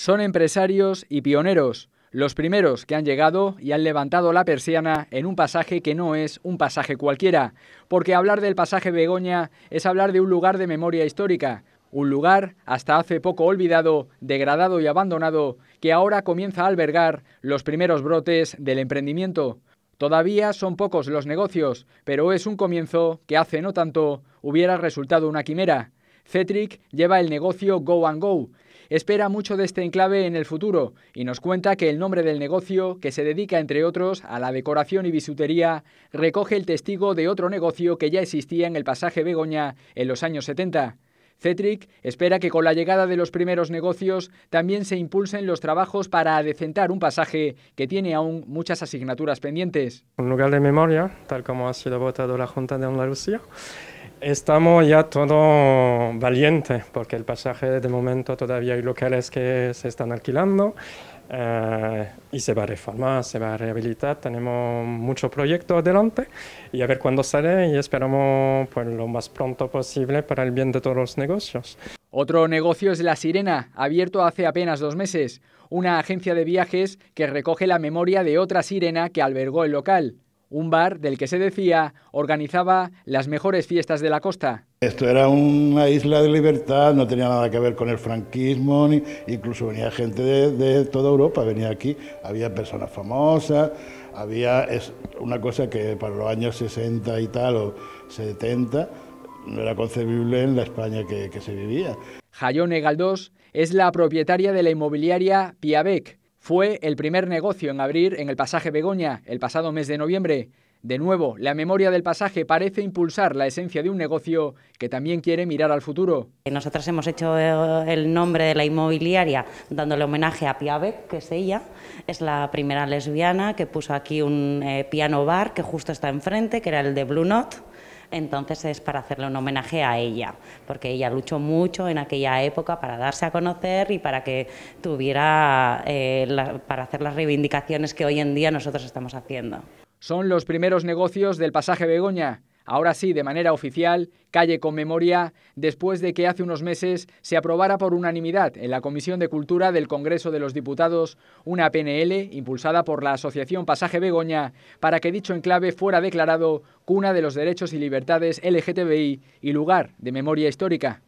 Son empresarios y pioneros, los primeros que han llegado y han levantado la persiana en un pasaje que no es un pasaje cualquiera, porque hablar del pasaje Begoña es hablar de un lugar de memoria histórica, un lugar hasta hace poco olvidado, degradado y abandonado, que ahora comienza a albergar los primeros brotes del emprendimiento. Todavía son pocos los negocios, pero es un comienzo que hace no tanto hubiera resultado una quimera. Cetric lleva el negocio Go and Go, espera mucho de este enclave en el futuro y nos cuenta que el nombre del negocio, que se dedica entre otros a la decoración y bisutería, recoge el testigo de otro negocio que ya existía en el pasaje Begoña en los años 70. Cetric espera que con la llegada de los primeros negocios también se impulsen los trabajos para adecentar un pasaje que tiene aún muchas asignaturas pendientes. Un lugar de memoria, tal como ha sido votado la Junta de Andalucía, estamos ya todo valiente porque el pasaje de momento todavía hay locales que se están alquilando eh, y se va a reformar, se va a rehabilitar. Tenemos muchos proyectos adelante y a ver cuándo sale y esperamos pues, lo más pronto posible para el bien de todos los negocios. Otro negocio es La Sirena, abierto hace apenas dos meses, una agencia de viajes que recoge la memoria de otra sirena que albergó el local un bar del que se decía organizaba las mejores fiestas de la costa. Esto era una isla de libertad, no tenía nada que ver con el franquismo, ni, incluso venía gente de, toda Europa, venía aquí, había personas famosas, había es una cosa que para los años 60 y tal o 70 no era concebible en la España que, se vivía. Jayone Galdós es la propietaria de la inmobiliaria Piavec... Fue el primer negocio en abrir en el pasaje Begoña el pasado mes de noviembre. De nuevo, la memoria del pasaje parece impulsar la esencia de un negocio que también quiere mirar al futuro. Nosotros hemos hecho eh, el nombre de la inmobiliaria dándole homenaje a Piave, que es ella, es la primera lesbiana que puso aquí un eh, piano bar que justo está enfrente, que era el de Blue Knot entonces es para hacerle un homenaje a ella, porque ella luchó mucho en aquella época para darse a conocer y para que tuviera, eh, para hacer las reivindicaciones que hoy en día nosotros estamos haciendo. Son los primeros negocios del pasaje Begoña ahora sí de manera oficial, calle con memoria, después de que hace unos meses se aprobara por unanimidad en la Comisión de Cultura del Congreso de los Diputados una PNL impulsada por la Asociación Pasaje Begoña para que dicho enclave fuera declarado cuna de los derechos y libertades LGTBI y lugar de memoria histórica.